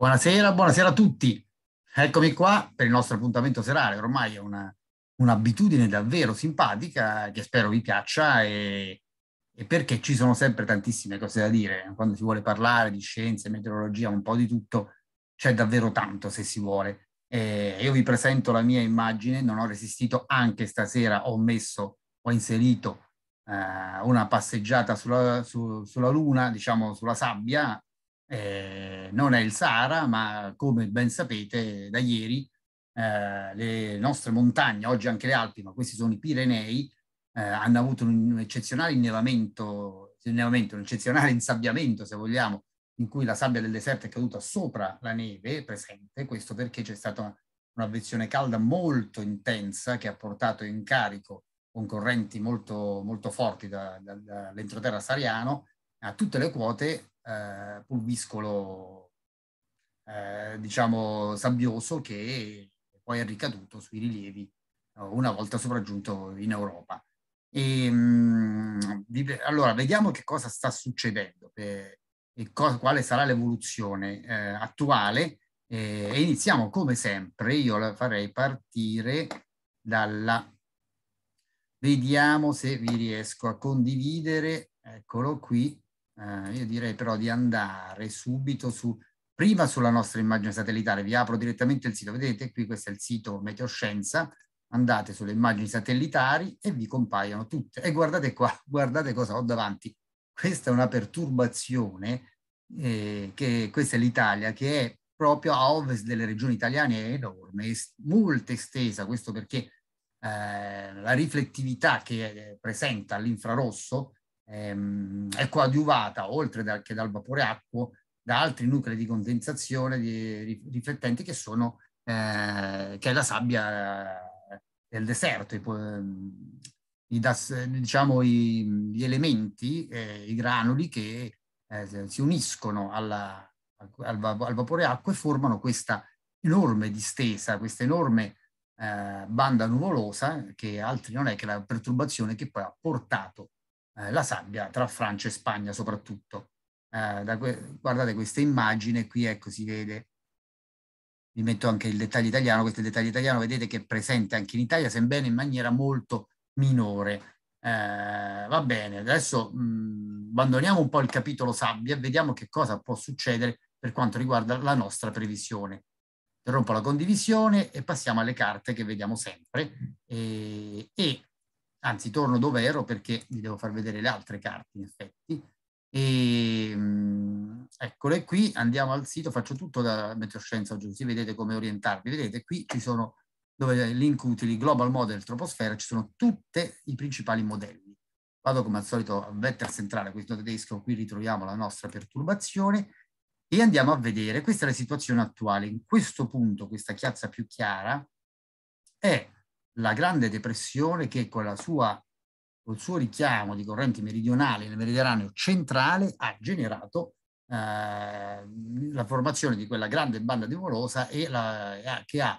Buonasera, buonasera a tutti. Eccomi qua per il nostro appuntamento serale. Ormai è una, un'abitudine davvero simpatica che spero vi piaccia e, e, perché ci sono sempre tantissime cose da dire. Quando si vuole parlare di scienze, meteorologia, un po' di tutto, c'è davvero tanto se si vuole. E io vi presento la mia immagine, non ho resistito anche stasera, ho messo, ho inserito eh, una passeggiata sulla, su, sulla luna, diciamo sulla sabbia, eh, non è il Sahara, ma come ben sapete da ieri eh, le nostre montagne, oggi anche le Alpi, ma questi sono i Pirenei, eh, hanno avuto un, un eccezionale innevamento, innevamento, un eccezionale insabbiamento, se vogliamo, in cui la sabbia del deserto è caduta sopra la neve presente, questo perché c'è stata un'avversione calda molto intensa che ha portato in carico con correnti molto, molto forti da, da, dall'entroterra sariano a tutte le quote eh, pulviscolo, eh, diciamo, sabbioso che poi è ricaduto sui rilievi eh, una volta sopraggiunto in Europa. E, mh, mm, allora, vediamo che cosa sta succedendo e co- quale sarà l'evoluzione eh, attuale eh, e iniziamo come sempre, io la farei partire dalla... Vediamo se vi riesco a condividere, eccolo qui, eh, io direi però di andare subito su, prima sulla nostra immagine satellitare, vi apro direttamente il sito, vedete qui questo è il sito Meteoscienza, andate sulle immagini satellitari e vi compaiono tutte. E guardate qua, guardate cosa ho davanti. Questa è una perturbazione, eh, che questa è l'Italia, che è proprio a ovest delle regioni italiane, è enorme, è molto estesa, questo perché eh, la riflettività che eh, presenta l'infrarosso ehm, è coadiuvata, oltre da, che dal vapore acqua da altri nuclei di condensazione di, riflettenti che sono eh, che è la sabbia eh, del deserto, i, ehm, i das, diciamo i, gli elementi, eh, i granuli che eh, si uniscono alla, al, al, vapore acqua e formano questa enorme distesa, questa enorme eh, banda nuvolosa che altri non è che la perturbazione che poi ha portato eh, la sabbia tra Francia e Spagna soprattutto. Eh, que- guardate questa immagine qui, ecco si vede, vi metto anche il dettaglio italiano, questo è il dettaglio italiano, vedete che è presente anche in Italia, sebbene in maniera molto minore. Eh, va bene, adesso mh, mm, abbandoniamo un po' il capitolo sabbia e vediamo che cosa può succedere per quanto riguarda la nostra previsione. Interrompo la condivisione e passiamo alle carte che vediamo sempre. E, e anzi torno dove ero perché vi devo far vedere le altre carte in effetti. E, ehm, mh, eccole qui, andiamo al sito, faccio tutto da meteoscienza giù, così vedete come orientarvi. Vedete qui ci sono, dove link utili, global model, troposfera, ci sono tutti i principali modelli. Vado come al solito a vector centrale, questo tedesco, qui ritroviamo la nostra perturbazione e andiamo a vedere, questa è la situazione attuale. In questo punto, questa chiazza più chiara è la Grande Depressione che con la sua col suo richiamo di correnti meridionali nel Mediterraneo centrale ha generato eh, la formazione di quella grande banda nuvolosa e la, che ha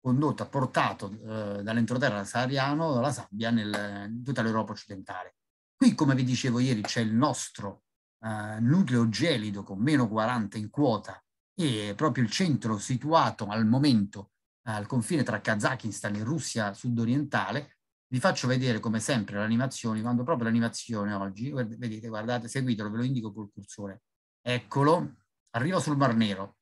condotto, ha portato eh, dall'entroterra sahariano la sabbia nel, in tutta l'Europa occidentale. Qui, come vi dicevo ieri, c'è il nostro eh, nucleo gelido con meno 40 in quota e proprio il centro situato al momento al confine tra Kazakistan e Russia sudorientale, vi faccio vedere come sempre l'animazione, quando proprio l'animazione oggi, vedete, guardate, seguitelo, ve lo indico col cursore. Eccolo, arriva sul Mar Nero.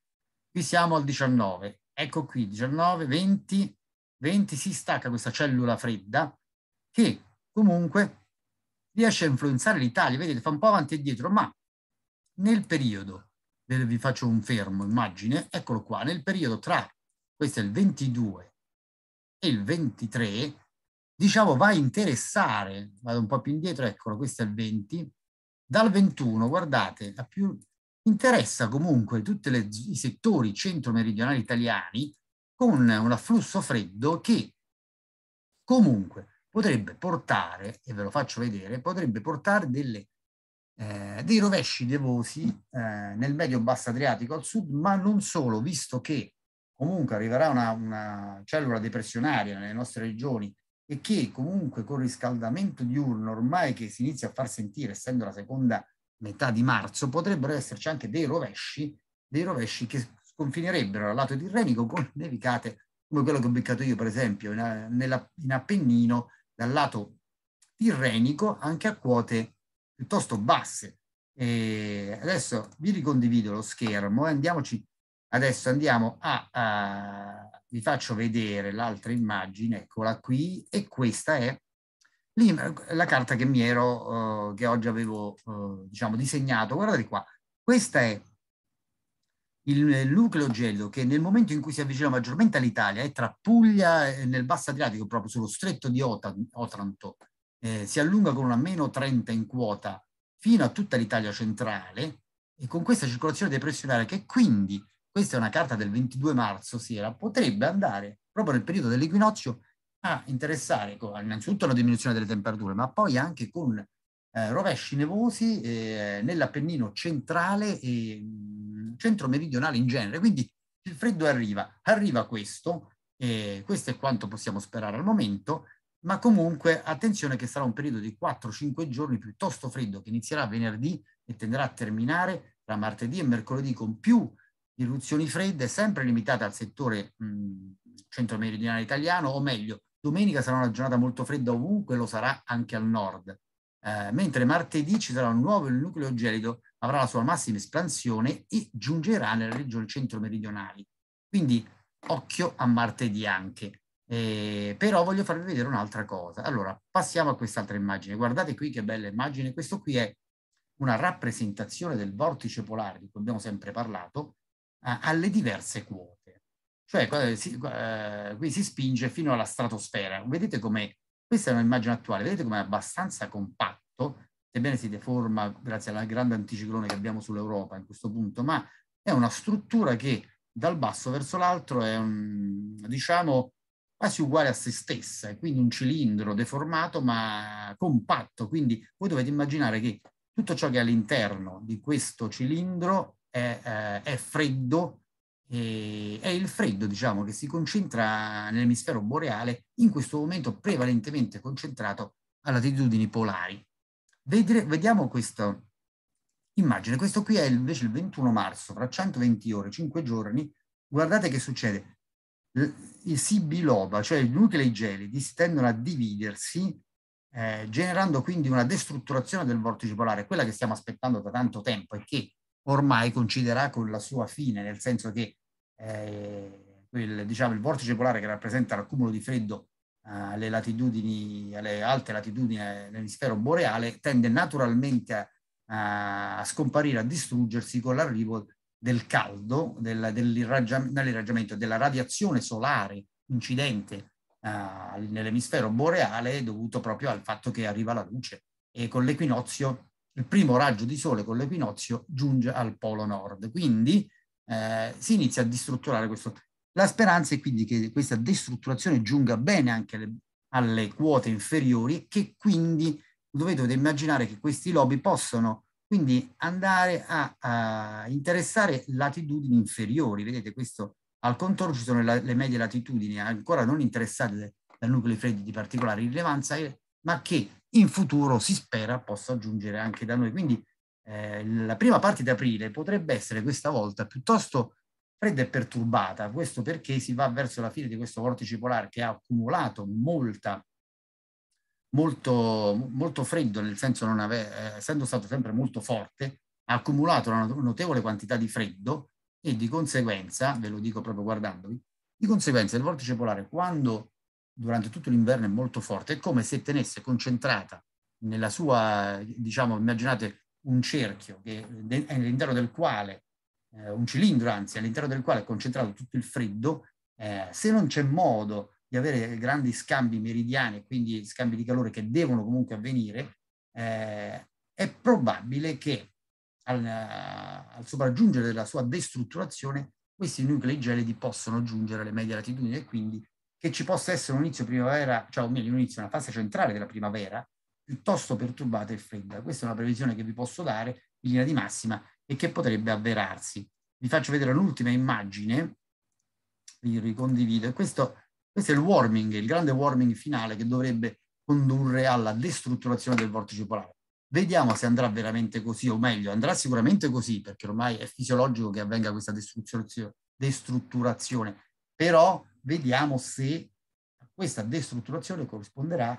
Qui siamo al 19, ecco qui, 19, 20, 20 si stacca questa cellula fredda che comunque riesce a influenzare l'Italia, vedete, fa un po' avanti e dietro, ma nel periodo, vi faccio un fermo, immagine, eccolo qua, nel periodo tra questo è il 22 e il 23, diciamo va a interessare, vado un po' più indietro, eccolo, questo è il 20, dal 21, guardate, la più, interessa comunque tutti i settori centro-meridionali italiani con un afflusso freddo che comunque potrebbe portare, e ve lo faccio vedere, potrebbe portare delle, eh, dei rovesci devosi eh, nel medio-basso Adriatico al sud, ma non solo, visto che comunque arriverà una, una cellula depressionaria nelle nostre regioni e che comunque col riscaldamento diurno ormai che si inizia a far sentire, essendo la seconda metà di marzo, potrebbero esserci anche dei rovesci, dei rovesci che sconfinerebbero al lato tirrenico con nevicate come quello che ho beccato io, per esempio, in, nella, in Appennino, dal lato tirrenico anche a quote piuttosto basse. E adesso vi ricondivido lo schermo e andiamoci Adesso andiamo a, a vi faccio vedere l'altra immagine, eccola qui, e questa è la carta che mi ero, eh, che oggi avevo, eh, diciamo, disegnato. Guardate qua, questa è il nucleo gelido che nel momento in cui si avvicina maggiormente all'Italia è tra Puglia e nel Basso Adriatico, proprio sullo stretto di Otranto, eh, si allunga con una meno 30 in quota fino a tutta l'Italia centrale e con questa circolazione depressionaria che quindi questa è una carta del 22 marzo, Sera, potrebbe andare proprio nel periodo dell'equinozio a interessare con, innanzitutto la diminuzione delle temperature, ma poi anche con eh, rovesci nevosi eh, nell'Appennino centrale e mm, centro-meridionale in genere. Quindi il freddo arriva, arriva questo, e questo è quanto possiamo sperare al momento, ma comunque attenzione che sarà un periodo di 4-5 giorni piuttosto freddo che inizierà venerdì e tenderà a terminare tra martedì e mercoledì con più di eruzioni fredde, sempre limitate al settore centro-meridionale italiano, o meglio, domenica sarà una giornata molto fredda ovunque, lo sarà anche al nord. Eh, mentre martedì ci sarà un nuovo nucleo gelido, avrà la sua massima espansione e giungerà nelle regioni centro-meridionali. Quindi occhio a martedì anche. Eh, però voglio farvi vedere un'altra cosa. Allora, passiamo a quest'altra immagine. Guardate qui che bella immagine. Questo qui è una rappresentazione del vortice polare di cui abbiamo sempre parlato, alle diverse quote. Cioè eh, si, eh, qui si spinge fino alla stratosfera. Vedete come, questa è un'immagine attuale, vedete come è abbastanza compatto, sebbene si deforma grazie al grande anticiclone che abbiamo sull'Europa in questo punto, ma è una struttura che dal basso verso l'altro è un, diciamo quasi uguale a se stessa, è quindi un cilindro deformato ma compatto, quindi voi dovete immaginare che tutto ciò che è all'interno di questo cilindro è, eh, è freddo, e è il freddo diciamo che si concentra nell'emisfero boreale, in questo momento prevalentemente concentrato a latitudini polari. Vedre, vediamo questa immagine, questo qui è invece il 21 marzo, fra 120 ore, 5 giorni, guardate che succede, il, si biloba, cioè i nuclei gelidi tendono a dividersi eh, generando quindi una destrutturazione del vortice polare, quella che stiamo aspettando da tanto tempo e che ormai coinciderà con la sua fine, nel senso che eh, quel, diciamo, il vortice polare che rappresenta l'accumulo di freddo eh, alle latitudini, alle alte latitudini eh, nell'emisfero boreale, tende naturalmente a, a, scomparire, a distruggersi con l'arrivo del caldo, del, dell'irraggiamento, della radiazione solare incidente uh, nell'emisfero boreale dovuto proprio al fatto che arriva la luce e con l'equinozio il primo raggio di sole con l'epinozio giunge al polo nord. Quindi eh, si inizia a distrutturare questo. La speranza è quindi che questa destrutturazione giunga bene anche alle, alle quote inferiori, e che quindi dove dovete immaginare che questi lobi possano quindi andare a, a interessare latitudini inferiori. Vedete, questo al contorno ci sono la, le medie latitudini ancora non interessate dal nucleo freddi di particolare rilevanza e ma che in futuro si spera possa giungere anche da noi. Quindi eh, la prima parte di aprile potrebbe essere questa volta piuttosto fredda e perturbata, questo perché si va verso la fine di questo vortice polare che ha accumulato molta, molto, molto freddo, nel senso non ave- eh, essendo stato sempre molto forte, ha accumulato una notevole quantità di freddo e di conseguenza, ve lo dico proprio guardandovi, di conseguenza il vortice polare quando durante tutto l'inverno è molto forte, è come se tenesse concentrata nella sua, diciamo, immaginate un cerchio che è all'interno del quale, eh, un cilindro anzi, all'interno del quale è concentrato tutto il freddo, eh, se non c'è modo di avere grandi scambi meridiani e quindi scambi di calore che devono comunque avvenire, eh, è probabile che al, eh, al sopraggiungere della sua destrutturazione questi nuclei gelidi possono giungere alle medie latitudini e quindi che ci possa essere un inizio primavera, cioè o meglio un inizio, una fase centrale della primavera, piuttosto perturbata e fredda. Questa è una previsione che vi posso dare in linea di massima e che potrebbe avverarsi. Vi faccio vedere l'ultima immagine, vi ricondivido. Questo, questo è il warming, il grande warming finale che dovrebbe condurre alla destrutturazione del vortice polare. Vediamo se andrà veramente così, o meglio, andrà sicuramente così, perché ormai è fisiologico che avvenga questa destrutturazione. Però vediamo se a questa destrutturazione corrisponderà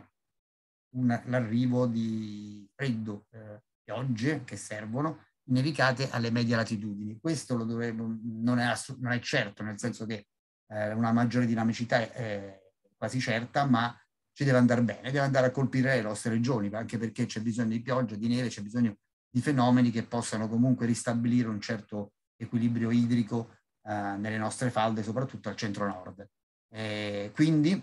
l'arrivo di freddo, eh, piogge che servono nevicate alle medie latitudini. Questo dovremo, non, è non, è certo, nel senso che eh, una maggiore dinamicità è, è quasi certa, ma ci deve andare bene, deve andare a colpire le nostre regioni, anche perché c'è bisogno di pioggia, di neve, c'è bisogno di fenomeni che possano comunque ristabilire un certo equilibrio idrico eh, nelle nostre falde, soprattutto al centro-nord. Eh, quindi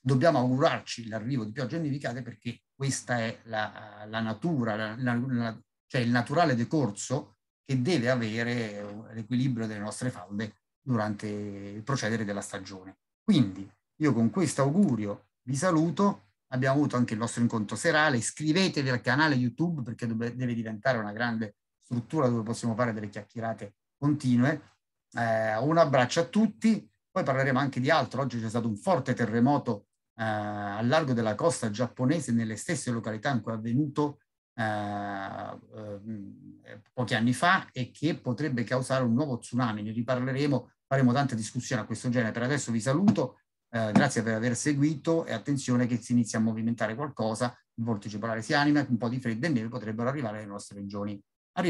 dobbiamo augurarci l'arrivo di piogge nevicate perché questa è la, la natura, la, la, cioè il naturale decorso che deve avere eh, l'equilibrio delle nostre falde durante il procedere della stagione. Quindi io con questo augurio vi saluto, abbiamo avuto anche il nostro incontro serale, iscrivetevi al canale YouTube perché deve diventare una grande struttura dove possiamo fare delle chiacchierate continue eh, un abbraccio a tutti, poi parleremo anche di altro. Oggi c'è stato un forte terremoto eh, al largo della costa giapponese, nelle stesse località in cui è avvenuto eh, eh pochi anni fa e che potrebbe causare un nuovo tsunami. Ne riparleremo, faremo tante discussioni a questo genere. Per adesso vi saluto, eh, grazie per aver seguito e attenzione che si inizia a movimentare qualcosa, il vortice polare si anima, un po' di freddo e neve potrebbero arrivare alle nostre regioni.